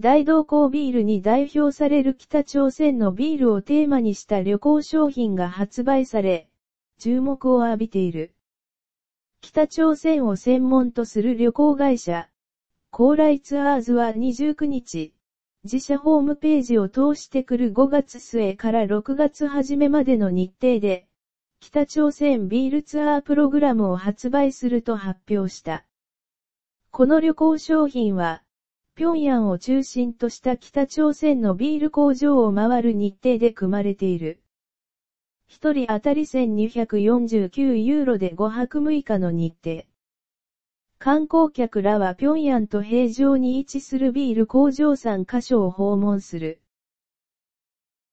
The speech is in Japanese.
大同工ビールに代表される北朝鮮のビールをテーマにした旅行商品が発売され、注目を浴びている。北朝鮮を専門とする旅行会社、高麗ツアーズは29日、自社ホームページを通してくる5月末から6月初めまでの日程で、北朝鮮ビールツアープログラムを発売すると発表した。この旅行商品は、平壌を中心とした北朝鮮のビール工場を回る日程で組まれている。一人当たり1249ユーロで5泊6日の日程。観光客らは平壌と平常に位置するビール工場3カ所を訪問する。